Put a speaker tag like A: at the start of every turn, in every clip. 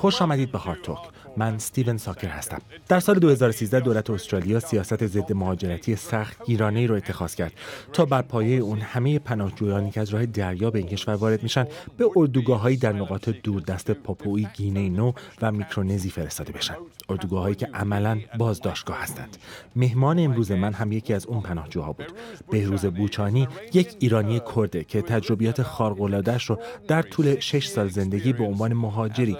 A: خوش آمدید به هارتوک. من ستیون ساکر هستم در سال 2013 دولت استرالیا سیاست ضد مهاجرتی سخت ایرانی ای را اتخاذ کرد تا بر پایه اون همه پناهجویانی که از راه دریا به این کشور وارد میشن به اردوگاههایی در نقاط دوردست پاپوی گینه نو و میکرونزی فرستاده بشن هایی که عملا بازداشتگاه هستند مهمان امروز من هم یکی از اون پناهجوها بود بهروز بوچانی یک ایرانی کرده که تجربیات خارق‌العاده‌اش رو در طول 6 سال زندگی به عنوان مهاجری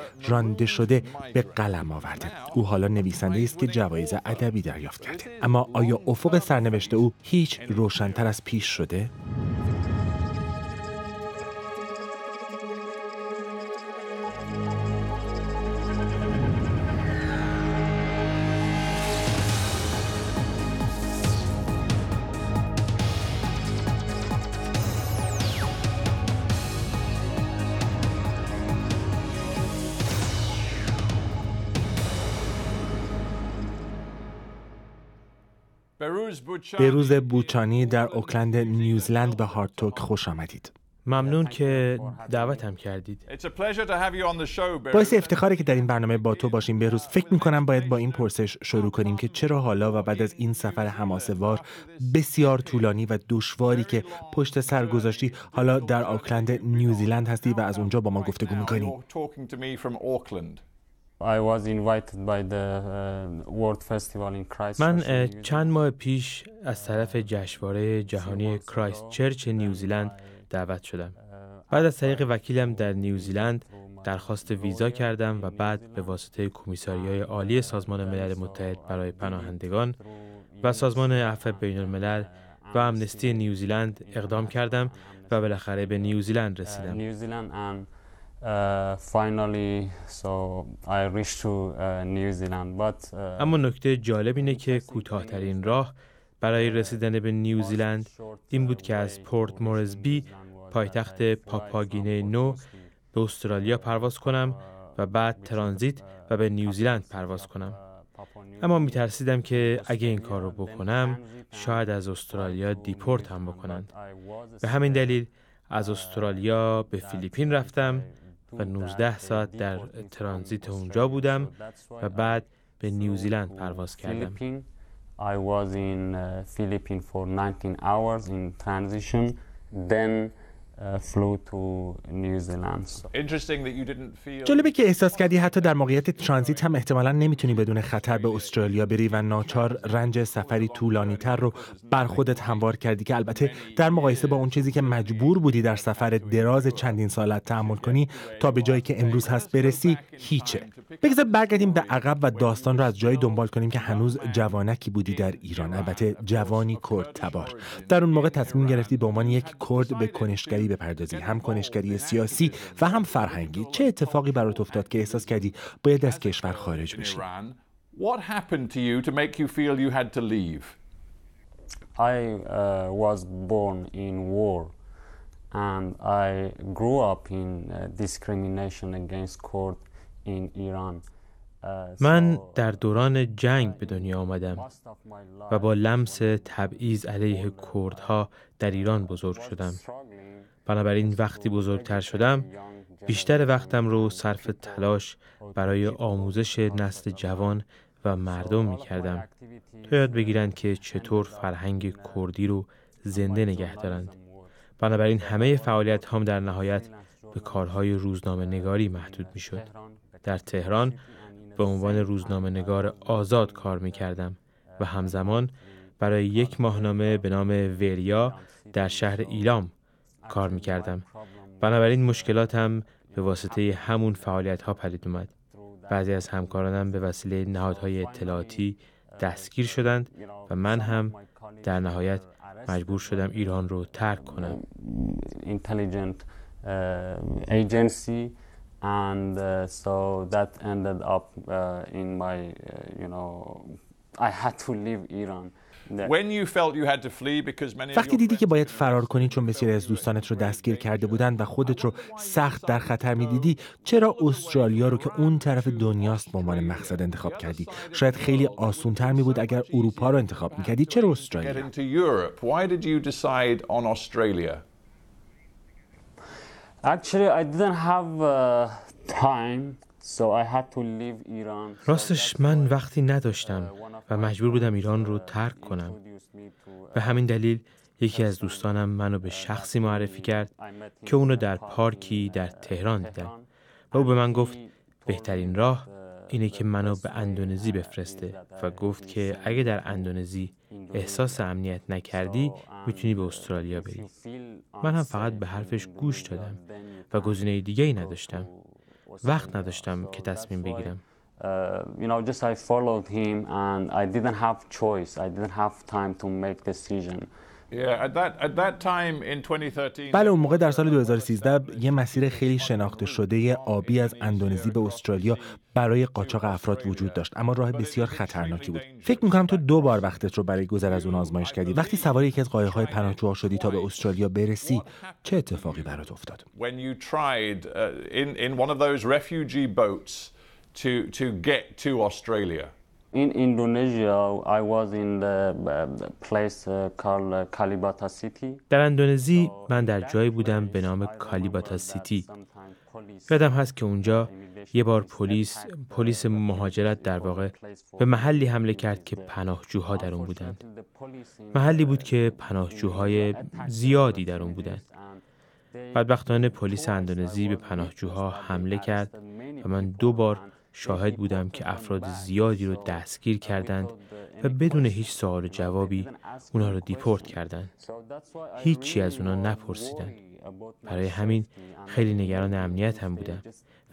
A: شده به قلم آورده او حالا نویسنده است که جوایز ادبی دریافت کرده اما آیا افق سرنوشت او هیچ روشنتر از پیش شده
B: روز
A: بوچانی در اوکلند نیوزلند به هارتوک خوش آمدید
C: ممنون که دعوتم کردید
A: باعث افتخاره که در این برنامه با تو باشیم بهروز فکر میکنم باید با این پرسش شروع کنیم که چرا حالا و بعد از این سفر وار بسیار طولانی و دشواری که پشت سر گذاشتی حالا در اوکلند نیوزیلند هستی و از اونجا با ما گفتگو میکنی
D: Uh,
C: من uh, چند ماه پیش از طرف جشنواره جهانی کرایست چرچ نیوزیلند دعوت شدم. Uh, بعد از طریق وکیلم در نیوزیلند درخواست ویزا کردم و بعد به واسطه های عالی سازمان ملل متحد برای پناهندگان و سازمان عفو بین الملل و امنستی نیوزیلند اقدام کردم و بالاخره به نیوزیلند رسیدم. اما نکته جالب اینه که کوتاهترین راه برای رسیدن به نیوزیلند این بود که از پورت مورزبی پایتخت پاپاگینه نو به استرالیا پرواز کنم و بعد ترانزیت و به نیوزیلند پرواز کنم اما می که اگه این کار رو بکنم شاید از استرالیا دیپورت هم بکنند به همین دلیل از استرالیا به فیلیپین رفتم و 19 ساعت در ترانزیت اونجا بودم و بعد به نیوزیلند پرواز کردم.
D: I was in uh, Philippines for 19 hours in transition. Then Uh, جالبه که
A: احساس کردی حتی در موقعیت ترانزیت هم احتمالا نمیتونی بدون خطر به استرالیا بری و ناچار رنج سفری طولانی تر رو بر خودت هموار کردی که البته در مقایسه با اون چیزی که مجبور بودی در سفر دراز چندین سالت تحمل کنی تا به جایی که امروز هست برسی هیچه بگذار برگردیم به عقب و داستان رو از جایی دنبال کنیم که هنوز جوانکی بودی در ایران البته جوانی کرد تبار در اون موقع تصمیم گرفتی به عنوان یک کرد به کنشگری بپردازی خب، هم کنشگری سیاسی و هم فرهنگی چه اتفاقی برات افتاد که احساس کردی باید از کشور خارج بشی
C: من در دوران جنگ به دنیا آمدم و با لمس تبعیض علیه کردها در ایران بزرگ شدم بنابراین وقتی بزرگتر شدم بیشتر وقتم رو صرف تلاش برای آموزش نسل جوان و مردم می کردم تا یاد بگیرند که چطور فرهنگ کردی رو زنده نگه دارند. بنابراین همه فعالیت هم در نهایت به کارهای روزنامه نگاری محدود می شد. در تهران به عنوان روزنامه نگار آزاد کار می کردم و همزمان برای یک ماهنامه به نام وریا در شهر ایلام کار می بنابراین مشکلاتم به واسطه همون فعالیت ها پدید اومد. بعضی از همکارانم به وسیله نهادهای اطلاعاتی دستگیر شدند و من هم در نهایت مجبور شدم ایران رو ترک کنم. Uh, and
D: uh, ended up I وقتی دیدی که
A: باید فرار کنی چون بسیاری از دوستانت رو دستگیر کرده بودند و خودت رو سخت در خطر میدیدی چرا استرالیا رو که اون طرف دنیاست به عنوان مقصد انتخاب کردی شاید خیلی آسون تر می بود اگر اروپا رو انتخاب میکردی چرا استرالیا
D: Actually, I didn't have uh, time
C: راستش من وقتی uh, نداشتم و مجبور بودم ایران رو uh, ترک کنم. Uh, به همین دلیل یکی از دوستانم منو به شخصی معرفی کرد که اونو در پارکی در تهران دیدم و او به من گفت بهترین راه اینه که منو به اندونزی بفرسته و گفت که اگه در اندونزی احساس امنیت نکردی um, میتونی به استرالیا بری من هم فقط به حرفش گوش دادم و گزینه دیگه نداشتم وقت نداشتم که تصمیم بگیرم
D: you know, just I followed him and I didn't have choice. I didn't have time to make decision.
A: بله اون موقع در سال 2013 یه مسیر خیلی شناخته شده آبی از اندونزی به استرالیا برای قاچاق افراد وجود داشت اما راه بسیار خطرناکی بود فکر میکنم تو دو بار وقتت رو برای گذر از اون آزمایش کردی وقتی سوار یکی از قایق‌های پناهجوها شدی تا به استرالیا برسی چه اتفاقی برات افتاد
D: to, In was
C: در اندونزی من در جایی بودم به نام کالیباتا سیتی. یادم هست که اونجا یه بار پلیس پلیس مهاجرت در واقع به محلی حمله کرد که پناهجوها در اون بودند. محلی بود که پناهجوهای زیادی در اون بودند. بدبختانه پلیس اندونزی به پناهجوها حمله کرد و من دو بار شاهد بودم که افراد زیادی رو دستگیر کردند و بدون هیچ سوال و جوابی اونا رو دیپورت کردند. هیچی از اونا نپرسیدن. برای همین خیلی نگران امنیت هم بودم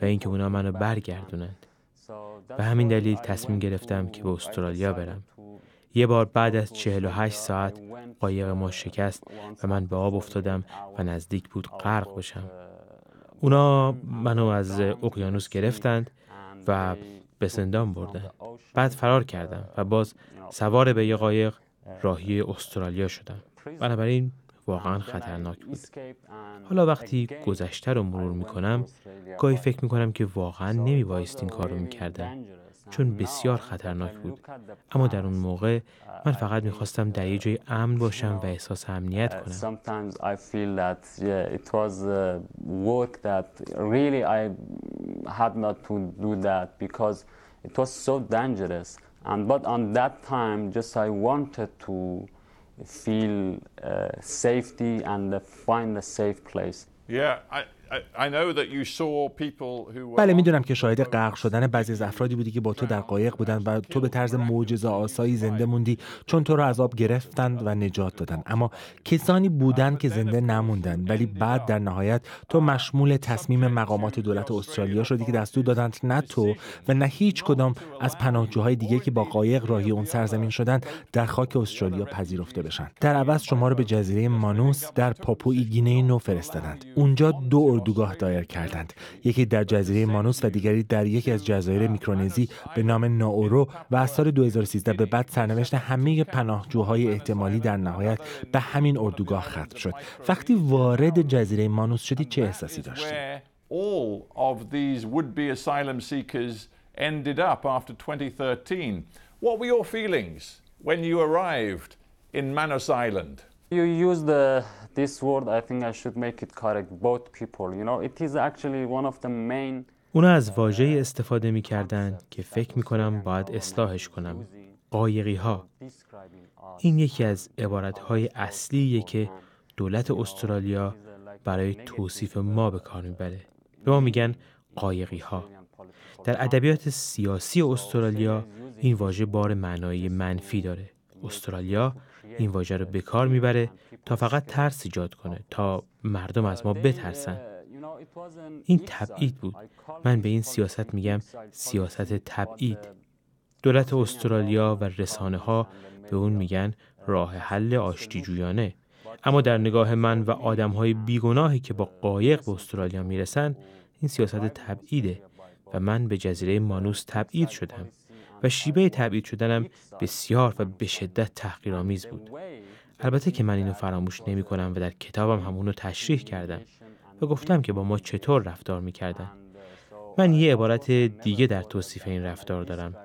C: و اینکه اونا منو برگردونند. به همین دلیل تصمیم گرفتم که به استرالیا برم. یه بار بعد از 48 ساعت قایق ما شکست و من به آب افتادم و نزدیک بود غرق بشم. اونا منو از اقیانوس گرفتند و به زندان بردن بعد فرار کردم و باز سوار به یه قایق راهی استرالیا شدم بنابراین واقعا خطرناک بود حالا وقتی گذشته رو مرور میکنم گاهی فکر میکنم که واقعا نمیبایست این کار رو میکردم چون بسیار خطرناک بود اما در اون موقع من فقط میخواستم در یه جای امن باشم و احساس امنیت
D: کنم And feel safety and find a safe place.
B: Yeah, I, بله میدونم
A: که شاهد غرق شدن بعضی از افرادی بودی که با تو در قایق بودن و تو به طرز معجزه آسایی زنده موندی چون تو را از آب گرفتند و نجات دادند اما کسانی بودند که زنده نموندند ولی بعد در نهایت تو مشمول تصمیم مقامات دولت استرالیا شدی که دستور دادند نه تو و نه هیچ کدام از پناهجوهای دیگه که با قایق راهی اون سرزمین شدند در خاک استرالیا پذیرفته بشن در عوض شما رو به جزیره مانوس در پاپوی گینه نو فرستادند اونجا دو اردوگاه دایر کردند یکی در جزیره مانوس و دیگری در یکی از جزایر میکرونزی به نام ناورو و از سال 2013 به بعد سرنوشت همه پناهجوهای احتمالی در نهایت به همین اردوگاه ختم شد وقتی وارد جزیره مانوس شدی چه احساسی داشتی
D: this word I think I should make it correct both people you know it is actually one of the main
C: از واژه استفاده می که فکر می کنم باید اصلاحش کنم قایقی ها این یکی از عبارت های اصلیه که دولت استرالیا برای توصیف ما به کار بره. به ما میگن قایقی ها در ادبیات سیاسی استرالیا این واژه بار معنایی منفی داره استرالیا این واژه رو به کار میبره تا فقط ترس ایجاد کنه تا مردم از ما بترسن این تبعید بود من به این سیاست میگم سیاست تبعید دولت استرالیا و رسانه ها به اون میگن راه حل جویانه اما در نگاه من و آدم های بیگناهی که با قایق به استرالیا میرسن این سیاست تبعیده و من به جزیره مانوس تبعید شدم و شیبه تبعید شدنم بسیار و به شدت تحقیرآمیز بود. البته که من اینو فراموش نمی کنم و در کتابم همونو تشریح کردم و گفتم که با ما چطور رفتار می من یه عبارت دیگه در توصیف این رفتار دارم.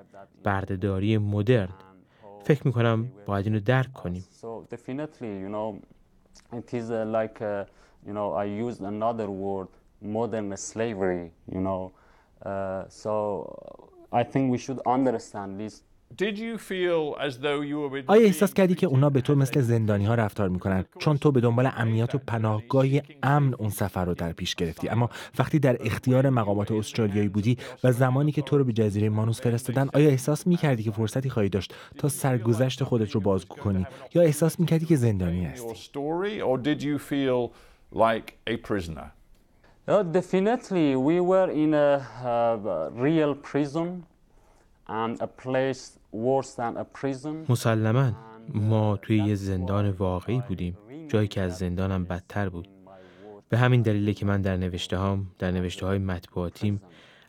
C: بردهداری مدرن. فکر می کنم باید اینو درک کنیم.
D: آیا احساس کردی
A: که اونا به تو مثل زندانی ها رفتار میکنن چون تو به دنبال امنیت و پناهگاهی امن اون سفر رو در پیش گرفتی اما وقتی در اختیار مقامات استرالیایی بودی و زمانی که تو رو به جزیره مانوس فرستادن آیا احساس میکردی که فرصتی خواهی داشت تا سرگذشت خودت رو بازگو کنی یا احساس میکردی که زندانی
B: هستی
D: No, oh, definitely, we were in a, uh, real prison and um, a place worse than a prison.
C: مسلما ما uh, توی یه زندان واقعی بودیم جایی که از زندانم بدتر بود به همین دلیل که من در نوشته در نوشته های مطبوعاتیم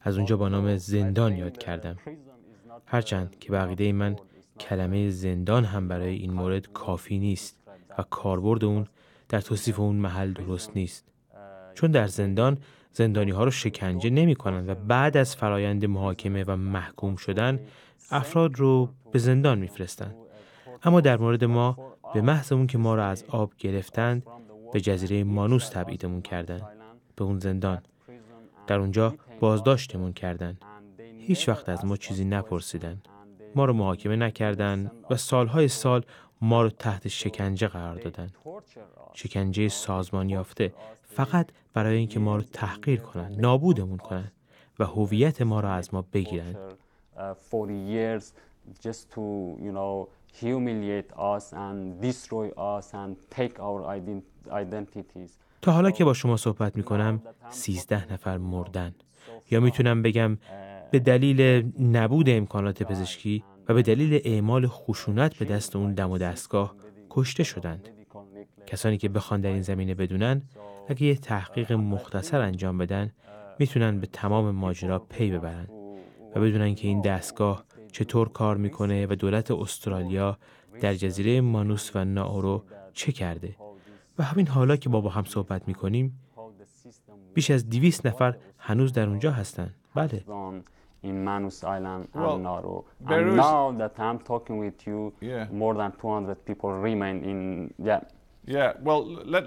C: از اونجا با نام زندان یاد کردم هرچند که بقیده من کلمه زندان هم برای این مورد کافی نیست و کاربرد اون در توصیف اون محل درست نیست چون در زندان زندانی ها رو شکنجه نمی کنند و بعد از فرایند محاکمه و محکوم شدن افراد رو به زندان میفرستند. اما در مورد ما به محض اون که ما را از آب گرفتند به جزیره مانوس تبعیدمون کردند به اون زندان در اونجا بازداشتمون کردند هیچ وقت از ما چیزی نپرسیدن ما رو محاکمه نکردند و سالهای سال ما رو تحت شکنجه قرار دادن شکنجه سازمان یافته فقط برای اینکه ما رو تحقیر کنن نابودمون کنن و هویت ما را از ما بگیرن تا حالا که با شما صحبت میکنم سیزده نفر مردن یا میتونم بگم به دلیل نبود امکانات پزشکی و به دلیل اعمال خشونت به دست اون دم و دستگاه کشته شدند. کسانی که بخوان در این زمینه بدونن اگه یه تحقیق مختصر انجام بدن میتونن به تمام ماجرا پی ببرن و بدونن که این دستگاه چطور کار میکنه و دولت استرالیا در جزیره مانوس و ناورو چه کرده و همین حالا که ما با هم صحبت میکنیم بیش از دیویس نفر هنوز در اونجا هستن بله
D: in Manus Island well, and Nauru. And now that I'm talking with you, yeah. more than 200 people remain in. Yeah. Yeah, well, let,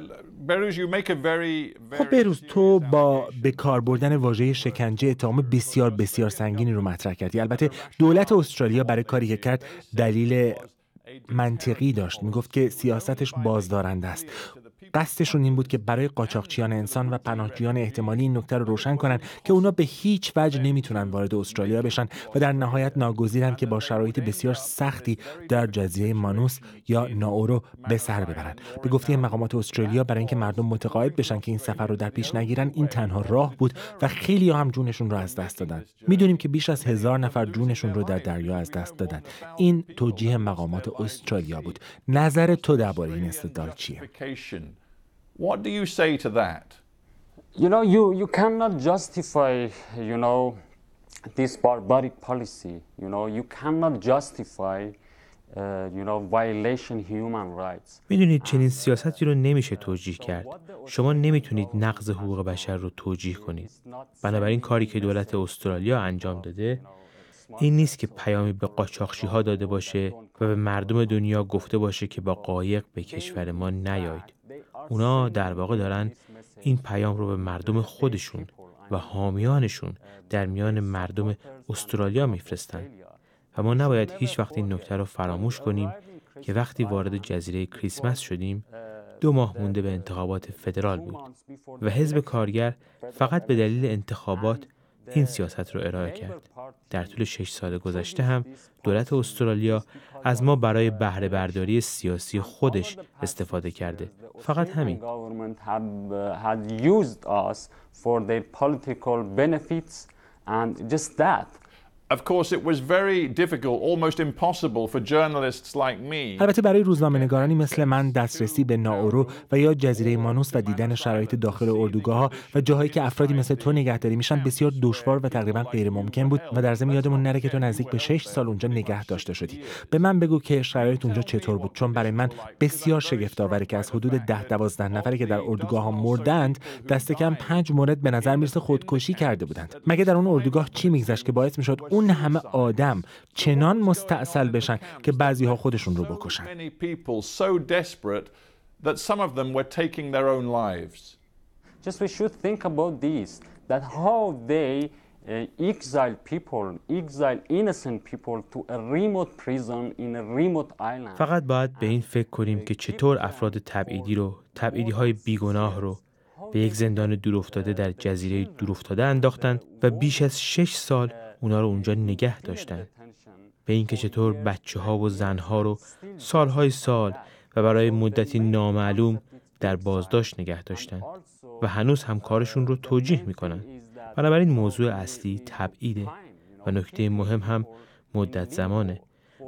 D: Beruj, you make a very,
A: very خب بروز تو با به کار بردن واژه شکنجه اتهام بسیار بسیار سنگینی رو مطرح کردی البته دولت استرالیا برای کاری که کرد دلیل منطقی داشت میگفت که سیاستش بازدارنده است قصدشون این بود که برای قاچاقچیان انسان و پناهجویان احتمالی این نکته رو روشن کنن که اونا به هیچ وجه نمیتونن وارد استرالیا بشن و در نهایت ناگزیرن که با شرایط بسیار سختی در جزیره مانوس یا ناورو به سر ببرن به گفته مقامات استرالیا برای اینکه مردم متقاعد بشن که این سفر رو در پیش نگیرن این تنها راه بود و خیلی هم جونشون رو از دست دادن میدونیم که بیش از هزار نفر جونشون رو در دریا از دست دادن این توجیه مقامات استرالیا بود نظر تو درباره این استدلال چیه
B: What do you
D: say to that? You know, you, you cannot justify, you know, this barbaric policy. You know, you cannot justify uh,
C: میدونید چنین سیاستی رو نمیشه توجیه کرد شما نمیتونید نقض حقوق بشر رو توجیه کنید بنابراین کاری که دولت استرالیا انجام داده این نیست که پیامی به قاچاخشی ها داده باشه و به مردم دنیا گفته باشه که با قایق به کشور ما نیایید اونا در واقع دارن این پیام رو به مردم خودشون و حامیانشون در میان مردم استرالیا میفرستن و ما نباید هیچ وقت این نکته رو فراموش کنیم که وقتی وارد جزیره کریسمس شدیم دو ماه مونده به انتخابات فدرال بود و حزب کارگر فقط به دلیل انتخابات این سیاست رو ارائه کرد. در طول شش سال گذشته هم دولت استرالیا از ما برای بهره برداری سیاسی خودش استفاده کرده. فقط همین.
B: Of course, it was very difficult, almost impossible for journalists like me. البته
A: برای روزنامه نگارانی مثل من دسترسی به ناورو و یا جزیره مانوس و دیدن شرایط داخل اردوگاه ها و جاهایی که افرادی مثل تو نگهداری میشن بسیار دشوار و تقریبا غیر ممکن بود و در ضمن یادمون نره که تو نزدیک به 6 سال اونجا نگه داشته شدی. به من بگو که شرایط اونجا چطور بود چون برای من بسیار شگفت که از حدود 10 12 نفری که در اردوگاه ها مردند دست کم 5 مورد به نظر میرسه خودکشی کرده بودند. مگه در اون اردوگاه چی میگذشت که باعث میشد اون همه آدم چنان مستاصل بشن که بعضی ها خودشون رو بکشن
B: uh,
C: فقط باید به این فکر کنیم که چطور افراد تبعیدی رو، تبعیدی های بیگناه رو به یک زندان دورافتاده در جزیره دورافتاده انداختند و بیش از شش سال اونا رو اونجا نگه داشتن به اینکه چطور بچه ها و زن ها رو سالهای سال و برای مدتی نامعلوم در بازداشت نگه داشتن و هنوز هم کارشون رو توجیه میکنن بنابراین موضوع اصلی تبعیده و نکته مهم هم مدت زمانه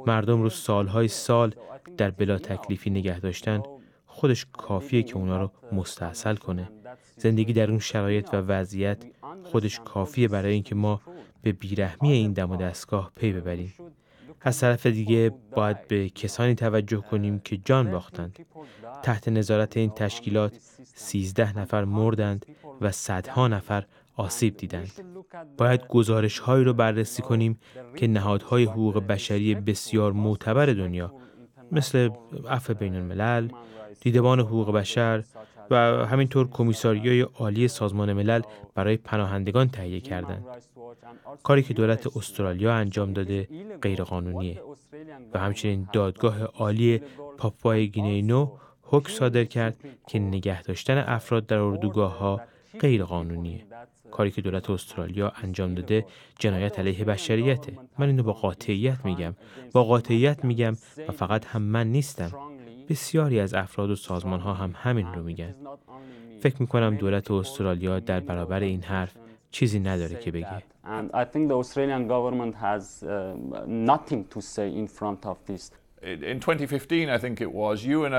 C: مردم رو سالهای سال در بلا تکلیفی نگه داشتن خودش کافیه که اونا رو مستحصل کنه زندگی در اون شرایط و وضعیت خودش کافیه برای اینکه ما به بیرحمی این دم و دستگاه پی ببریم از طرف دیگه باید به کسانی توجه کنیم که جان باختند تحت نظارت این تشکیلات 13 نفر مردند و صدها نفر آسیب دیدند باید گزارش هایی رو بررسی کنیم که نهادهای حقوق بشری بسیار معتبر دنیا مثل عفو بین الملل، دیدبان حقوق بشر، و همینطور کمیساریای عالی سازمان ملل برای پناهندگان تهیه کردند. کاری که دولت استرالیا انجام داده غیرقانونیه و همچنین دادگاه عالی پاپوای گینینو حکم صادر کرد که نگه داشتن افراد در اردوگاه ها غیر قانونیه. کاری که دولت استرالیا انجام داده جنایت علیه بشریته. من اینو با قاطعیت میگم. با قاطعیت میگم و فقط هم من نیستم. بسیاری از افراد و سازمان ها هم همین رو میگن. فکر میکنم دولت استرالیا در برابر این حرف چیزی نداره که بگه.
D: Uh,
B: in 2015, I think it was, you and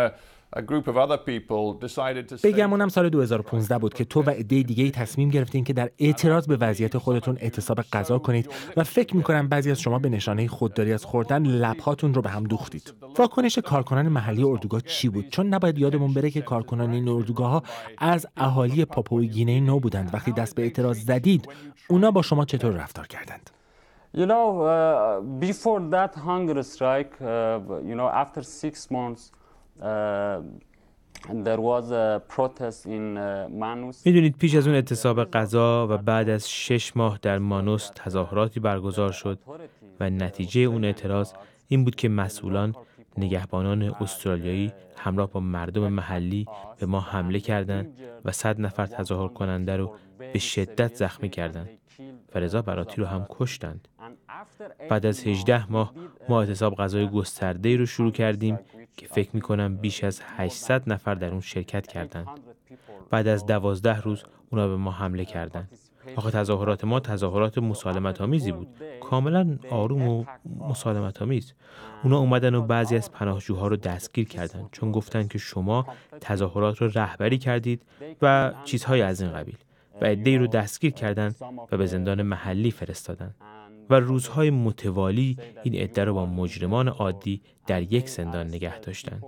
B: بگم اونم
D: سال
A: 2015 بود که تو و عده دیگه ای تصمیم گرفتین که در اعتراض به وضعیت خودتون اعتصاب غذا کنید و فکر میکنم بعضی از شما به نشانه خودداری از خوردن لبهاتون رو به هم دوختید. واکنش کارکنان محلی اردوگاه چی بود؟ چون نباید یادمون بره که کارکنان این اردوگاه ها از اهالی پاپوی گینه نو بودند. وقتی دست به اعتراض زدید، اونا با شما چطور رفتار کردند؟
D: after Uh, uh,
C: میدونید پیش از اون اتصاب قضا و بعد از شش ماه در مانوس تظاهراتی برگزار شد و نتیجه اون اعتراض این بود که مسئولان نگهبانان استرالیایی همراه با مردم محلی به ما حمله کردند و صد نفر تظاهر کننده رو به شدت زخمی کردند و رضا براتی رو هم کشتند بعد از 18 ماه ما اعتصاب غذای گسترده رو شروع کردیم که فکر می کنم بیش از 800 نفر در اون شرکت کردند. بعد از 12 روز اونا به ما حمله کردند. آخه تظاهرات ما تظاهرات مسالمت آمیزی بود کاملا آروم و مسالمت آمیز اونا اومدن و بعضی از پناهجوها رو دستگیر کردند چون گفتن که شما تظاهرات رو رهبری کردید و چیزهای از این قبیل و ادهی رو دستگیر کردند و به زندان محلی فرستادند و روزهای متوالی این عده رو با مجرمان عادی در یک زندان نگه داشتند.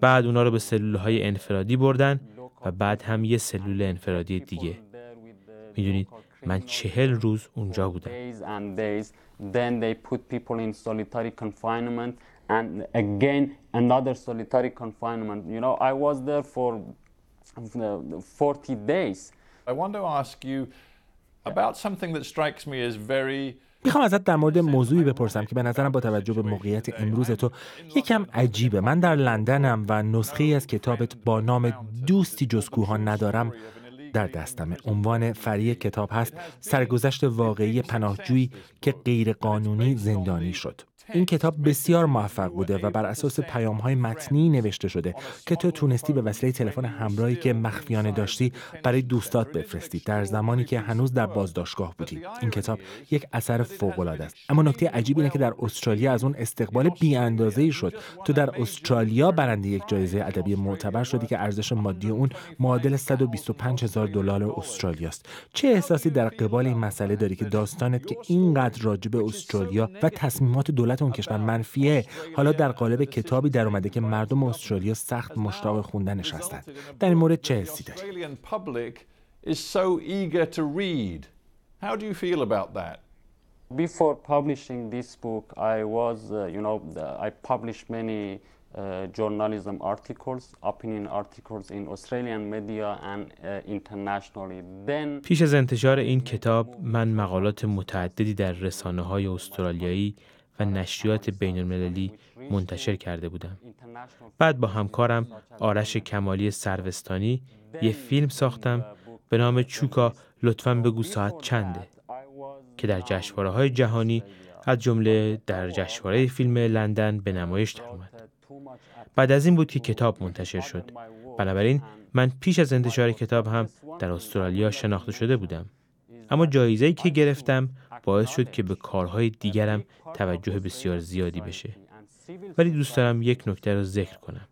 C: بعد اونا رو به سلول های انفرادی بردن و بعد هم یه سلول انفرادی دیگه. میدونید من چهل روز اونجا بودم.
D: and again another solitary confinement. You know, I was there for 40 uh, days.
B: I want to ask you
A: میخوام ازت در مورد موضوعی بپرسم که به نظرم با توجه به موقعیت امروز تو یکم عجیبه من در لندنم و نسخه از کتابت با نام دوستی جز ندارم در دستم عنوان فری کتاب هست سرگذشت واقعی پناهجویی که غیرقانونی زندانی شد این کتاب بسیار موفق بوده و بر اساس پیام های متنی نوشته شده که تو تونستی به وسیله تلفن همراهی که مخفیانه داشتی برای دوستات بفرستی در زمانی که هنوز در بازداشتگاه بودی این کتاب یک اثر فوق است اما نکته عجیب اینه که در استرالیا از اون استقبال بی اندازه ای شد تو در استرالیا برنده یک جایزه ادبی معتبر شدی که ارزش مادی اون معادل 125 هزار دلار استرالیا است چه احساسی در قبال این مسئله داری که داستانت که اینقدر راجب استرالیا و تصمیمات دولت دولت اون کشور منفیه حالا در قالب کتابی در اومده که مردم استرالیا سخت خب، مشتاق خب، خوندنش خب، هستند در این مورد چه حسی
B: دارید
D: Before publishing this book, I was, uh, you know, the, I published many uh, journalism articles, opinion articles in Australian media and uh, internationally. Then پیش
C: از انتشار این کتاب من مقالات متعددی در رسانه های استرالیایی و نشریات بین المللی منتشر کرده بودم. بعد با همکارم آرش کمالی سروستانی یه فیلم ساختم به نام چوکا لطفا بگو ساعت چنده که در جشنواره های جهانی از جمله در جشنواره فیلم لندن به نمایش در بعد از این بود که کتاب منتشر شد. بنابراین من پیش از انتشار کتاب هم در استرالیا شناخته شده بودم. اما جایزه‌ای که گرفتم باعث شد که به کارهای دیگرم توجه بسیار زیادی بشه ولی دوست دارم یک نکته را ذکر کنم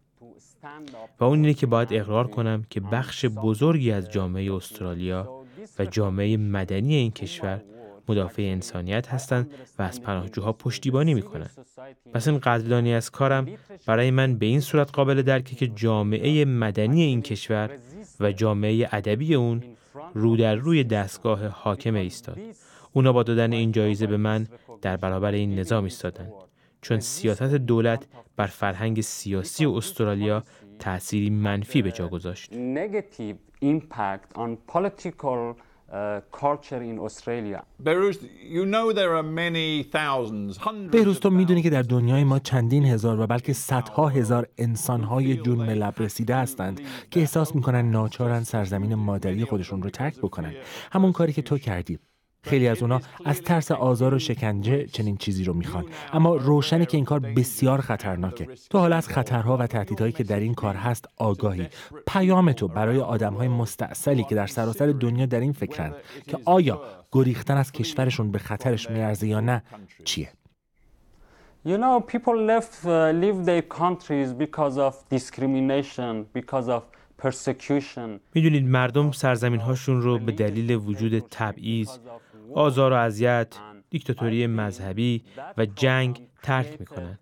C: و اون اینه که باید اقرار کنم که بخش بزرگی از جامعه استرالیا و جامعه مدنی این کشور مدافع انسانیت هستند و از پناهجوها پشتیبانی می پس این قدردانی از کارم برای من به این صورت قابل درکه که جامعه مدنی این کشور و جامعه ادبی اون رو در روی دستگاه حاکم ایستاد اونا با دادن این جایزه به من در برابر این نظام ایستادند چون سیاست دولت بر فرهنگ سیاسی استرالیا تأثیری منفی به جا گذاشت.
D: Uh,
A: بهروز تو میدونی که در دنیای ما چندین هزار و بلکه صدها هزار انسانهای جون ملب لب رسیده هستند که احساس میکنن ناچارن سرزمین مادری خودشون رو ترک بکنند. همون کاری که تو کردی خیلی از اونا از ترس آزار و شکنجه چنین چیزی رو میخوان اما روشنه که این کار بسیار خطرناکه تو حالا از خطرها و تهدیدهایی که در این کار هست آگاهی پیام تو برای آدمهای مستاصلی که در سراسر دنیا در این فکرند که آیا گریختن از کشورشون به خطرش میارزه یا نه چیه
D: uh,
C: میدونید مردم سرزمین هاشون رو به دلیل وجود تبعیض آزار و اذیت، دیکتاتوری مذهبی و جنگ ترک می کنند.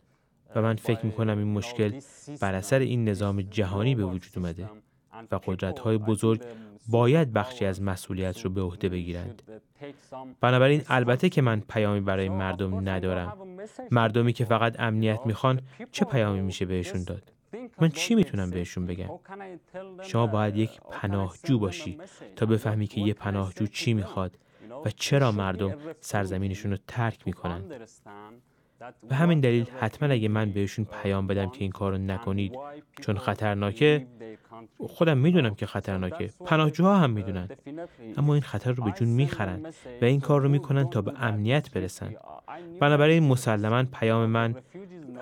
C: و من فکر می کنم این مشکل بر اثر این نظام جهانی به وجود اومده و قدرت های بزرگ باید بخشی از مسئولیت رو به عهده بگیرند. بنابراین البته که من پیامی برای مردم ندارم. مردمی که فقط امنیت میخوان چه پیامی میشه بهشون داد؟ من چی میتونم بهشون بگم؟ شما باید uh, یک پناهجو باشی تا بفهمی که یه پناهجو چی میخواد و چرا مردم سرزمینشون رو ترک میکنند به همین دلیل حتما اگه من بهشون پیام بدم که این کارو نکنید چون خطرناکه خودم میدونم که خطرناکه پناهجوها هم میدونن اما این خطر رو به جون میخرن و این کار رو میکنن تا به امنیت برسن بنابراین مسلما پیام من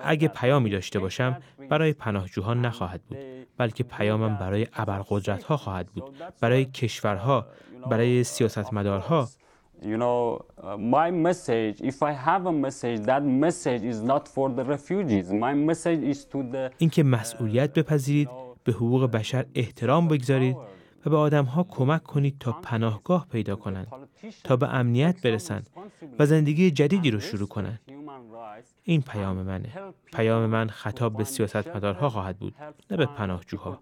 C: اگه پیامی داشته باشم برای پناهجوها نخواهد بود بلکه پیامم برای ابرقدرت ها خواهد بود برای کشورها برای سیاستمدارها
D: You know,
C: اینکه مسئولیت بپذیرید به حقوق بشر احترام بگذارید و به آدمها کمک کنید تا پناهگاه پیدا کنند تا به امنیت برسند و زندگی جدیدی رو شروع کنند این پیام منه پیام من خطاب به سیاستمدارها خواهد بود نه به پناهجوها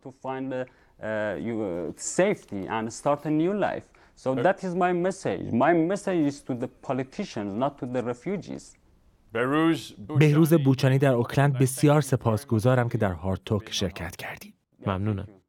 A: بهروز بوچانی در اوکلند بسیار سپاسگزارم که در هارتوک شرکت کردید. ممنونم